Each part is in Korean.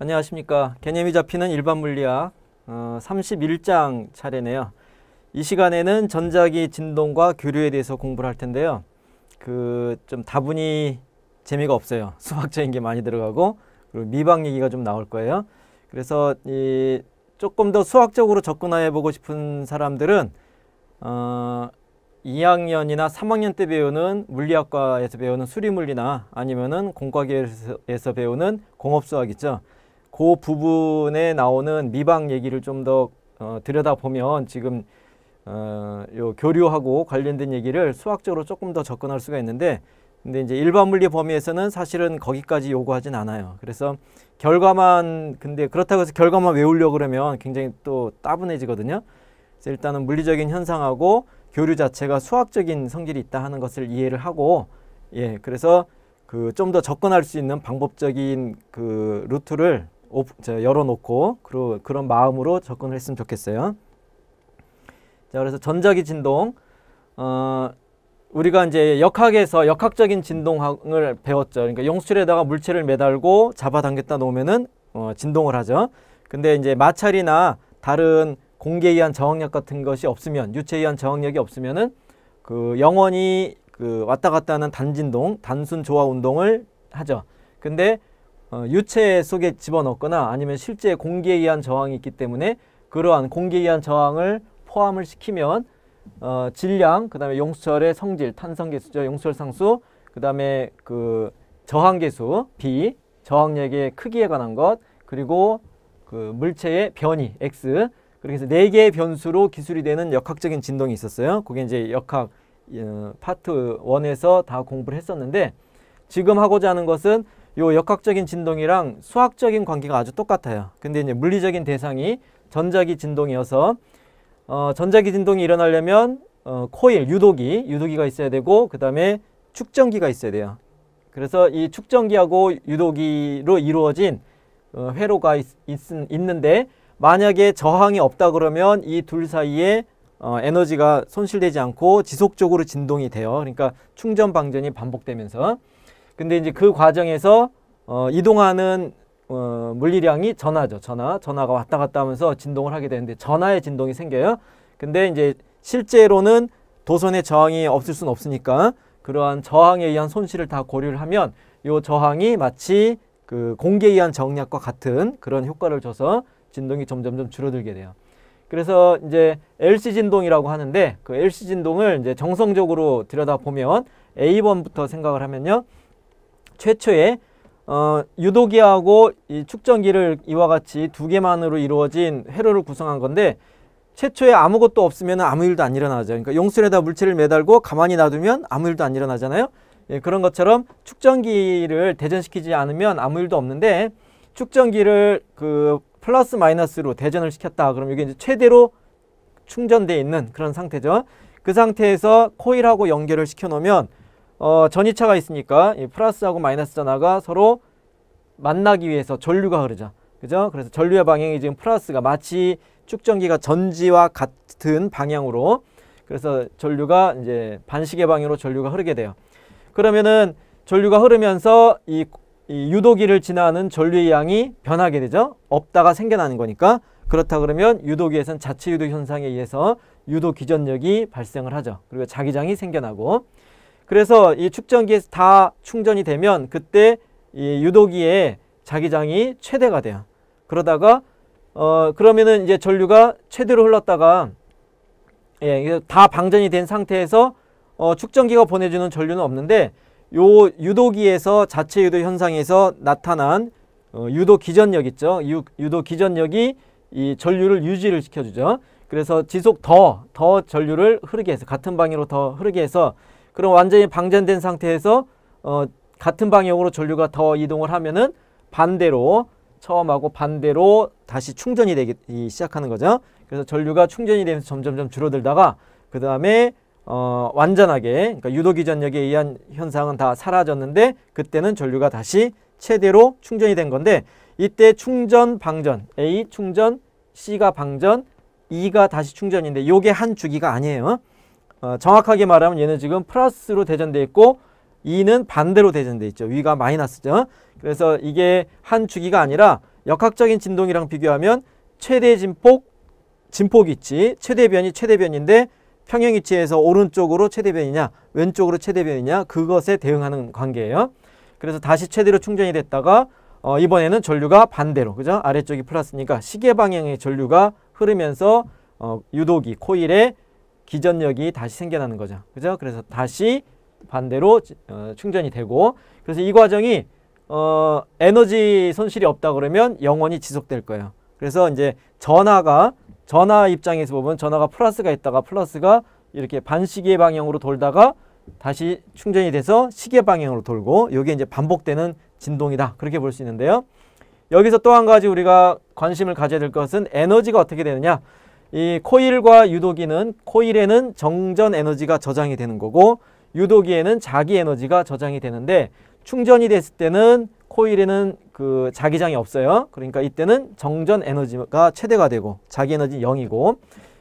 안녕하십니까. 개념이 잡히는 일반 물리학 어, 31장 차례네요. 이 시간에는 전자기 진동과 교류에 대해서 공부를 할 텐데요. 그 좀 다분히 재미가 없어요. 수학적인 게 많이 들어가고 그리고 미방 얘기가 좀 나올 거예요. 그래서 이 조금 더 수학적으로 접근해 보고 싶은 사람들은 어, 2학년이나 3학년 때 배우는 물리학과에서 배우는 수리물리나 아니면은 공과계에서 배우는 공업수학 있죠. 그 부분에 나오는 미방 얘기를 좀더 어, 들여다보면 지금 어, 요 교류하고 관련된 얘기를 수학적으로 조금 더 접근할 수가 있는데 근데 이제 일반 물리 범위에서는 사실은 거기까지 요구하진 않아요. 그래서 결과만 근데 그렇다고 해서 결과만 외우려 고 그러면 굉장히 또 따분해지거든요. 그래서 일단은 물리적인 현상하고 교류 자체가 수학적인 성질이 있다 하는 것을 이해를 하고 예 그래서 그 좀 더 접근할 수 있는 방법적인 그 루트를 열어놓고 그리고 그런 마음으로 접근을 했으면 좋겠어요. 자, 그래서 전자기 진동 어, 우리가 이제 역학에서 역학적인 진동을 배웠죠. 그러니까 용수철에다가 물체를 매달고 잡아당겼다 놓으면은 어, 진동을 하죠. 근데 이제 마찰이나 다른 공기에 의한 저항력 같은 것이 없으면 유체에 의한 저항력이 없으면은 그 영원히 그 왔다 갔다 하는 단진동, 단순 조화 운동을 하죠. 근데 어, 유체 속에 집어넣거나 아니면 실제 공기에 의한 저항이 있기 때문에 그러한 공기에 의한 저항을 포함을 시키면 어, 질량, 그 다음에 용수철의 성질, 탄성계수죠. 용수철 상수, 그 다음에 그 저항계수, B, 저항력의 크기에 관한 것, 그리고 그 물체의 변이, X, 그렇게 해서 네 개의 변수로 기술이 되는 역학적인 진동이 있었어요. 그게 이제 역학 어, 파트 1에서다 공부를 했었는데 지금 하고자 하는 것은 요 역학적인 진동이랑 수학적인 관계가 아주 똑같아요. 근데 이제 물리적인 대상이 전자기 진동이어서 어, 전자기 진동이 일어나려면 어, 코일, 유도기, 유도기가 있어야 되고 그 다음에 축전기가 있어야 돼요. 그래서 이 축전기하고 유도기로 이루어진 어, 회로가 있, 있, 있는데 만약에 저항이 없다 그러면 이 둘 사이에 어, 에너지가 손실되지 않고 지속적으로 진동이 돼요. 그러니까 충전 방전이 반복되면서 근데 이제 그 과정에서 어, 이동하는 어, 물리량이 전하죠. 전하. 전하가 왔다 갔다 하면서 진동을 하게 되는데 전하의 진동이 생겨요. 근데 이제 실제로는 도선의 저항이 없을 수는 없으니까 그러한 저항에 의한 손실을 다 고려를 하면 이 저항이 마치 그 공기에 의한 정약과 같은 그런 효과를 줘서 진동이 점점점 줄어들게 돼요. 그래서 이제 LC 진동이라고 하는데 그 LC 진동을 이제 정성적으로 들여다보면 A번부터 생각을 하면요. 최초의 어, 유도기하고 이 축전기를 이와 같이 두 개만으로 이루어진 회로를 구성한 건데 최초에 아무것도 없으면 아무 일도 안 일어나죠. 그러니까 용술에다 물체를 매달고 가만히 놔두면 아무 일도 안 일어나잖아요. 예, 그런 것처럼 축전기를 대전시키지 않으면 아무 일도 없는데 축전기를 그 플러스 마이너스로 대전을 시켰다. 그럼 이게 이제 최대로 충전되어 있는 그런 상태죠. 그 상태에서 코일하고 연결을 시켜 놓으면 어, 전이차가 있으니까 이 플러스하고 마이너스 전하가 서로 만나기 위해서 전류가 흐르죠. 그죠? 그래서 전류의 방향이 지금 플러스가 마치 축전기가 전지와 같은 방향으로 그래서 전류가 이제 반시계 방향으로 전류가 흐르게 돼요. 그러면은 전류가 흐르면서 이, 이 유도기를 지나는 전류의 양이 변하게 되죠. 없다가 생겨나는 거니까 그렇다 그러면 유도기에선 자체 유도 현상에 의해서 유도 기전력이 발생을 하죠. 그리고 자기장이 생겨나고 그래서 이 축전기에서 다 충전이 되면 그때 이 유도기에 자기장이 최대가 돼요. 그러다가 어 그러면은 이제 전류가 최대로 흘렀다가 예, 다 방전이 된 상태에서 어 축전기가 보내주는 전류는 없는데 요 유도기에서 자체 유도 현상에서 나타난 어, 유도 기전력 있죠. 유, 유도 기전력이 이 전류를 유지를 시켜주죠. 그래서 지속 더, 더 전류를 흐르게 해서 같은 방향으로 더 흐르게 해서 그럼 완전히 방전된 상태에서 어, 같은 방향으로 전류가 더 이동을 하면은 반대로 처음하고 반대로 다시 충전이 되기 시작하는 거죠. 그래서 전류가 충전이 되면서 점점점 줄어들다가 그 다음에 어, 완전하게 그러니까 유도기전력에 의한 현상은 다 사라졌는데 그때는 전류가 다시 최대로 충전이 된 건데 이때 충전 방전 A 충전 C가 방전 E가 다시 충전인데 요게 한 주기가 아니에요. 어, 정확하게 말하면 얘는 지금 플러스로 대전되어 있고 2는 반대로 대전되어 있죠. 위가 마이너스죠. 그래서 이게 한 주기가 아니라 역학적인 진동이랑 비교하면 최대 진폭, 진폭 위치, 최대 변이, 최대 변인데 평행 위치에서 오른쪽으로 최대 변이냐, 왼쪽으로 최대 변이냐 그것에 대응하는 관계예요. 그래서 다시 최대로 충전이 됐다가 어, 이번에는 전류가 반대로 그죠? 아래쪽이 플러스니까 시계 방향의 전류가 흐르면서 어, 유도기 코일에 기전력이 다시 생겨나는 거죠. 그죠? 그래서 다시 반대로 어, 충전이 되고 그래서 이 과정이 어, 에너지 손실이 없다 그러면 영원히 지속될 거예요. 그래서 이제 전화가 전화 입장에서 보면 전화가 플러스가 있다가 플러스가 이렇게 반시계 방향으로 돌다가 다시 충전이 돼서 시계 방향으로 돌고 이게 이제 반복되는 진동이다. 그렇게 볼 수 있는데요. 여기서 또 한 가지 우리가 관심을 가져야 될 것은 에너지가 어떻게 되느냐. 이 코일과 유도기는 코일에는 정전 에너지가 저장이 되는 거고 유도기에는 자기 에너지가 저장이 되는데 충전이 됐을 때는 코일에는 그 자기장이 없어요. 그러니까 이때는 정전 에너지가 최대가 되고 자기 에너지 0이고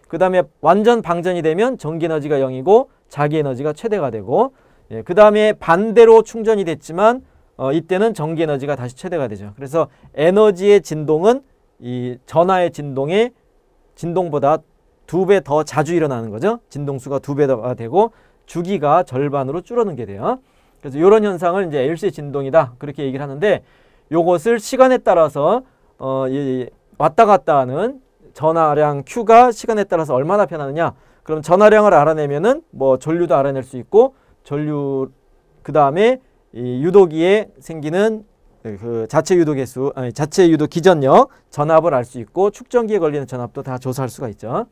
그 다음에 완전 방전이 되면 전기 에너지가 0이고 자기 에너지가 최대가 되고 예, 그 다음에 반대로 충전이 됐지만 어, 이때는 전기 에너지가 다시 최대가 되죠. 그래서 에너지의 진동은 이 전하의 진동의 진동보다 두 배 더 자주 일어나는 거죠. 진동수가 두 배가 되고 주기가 절반으로 줄어든게 돼요. 그래서 이런 현상을 이제 LC 진동이다 그렇게 얘기를 하는데 이것을 시간에 따라서 어, 이, 왔다 갔다 하는 전화량 Q가 시간에 따라서 얼마나 변하느냐 그럼 전화량을 알아내면은 뭐 전류도 알아낼 수 있고 전류 그 다음에 이 유도기에 생기는 네, 그 자체 유도 개수, 아니, 자체 유도 기전력, 전압을 알 수 있고 축전기에 걸리는 전압도 다 조사할 수가 있죠.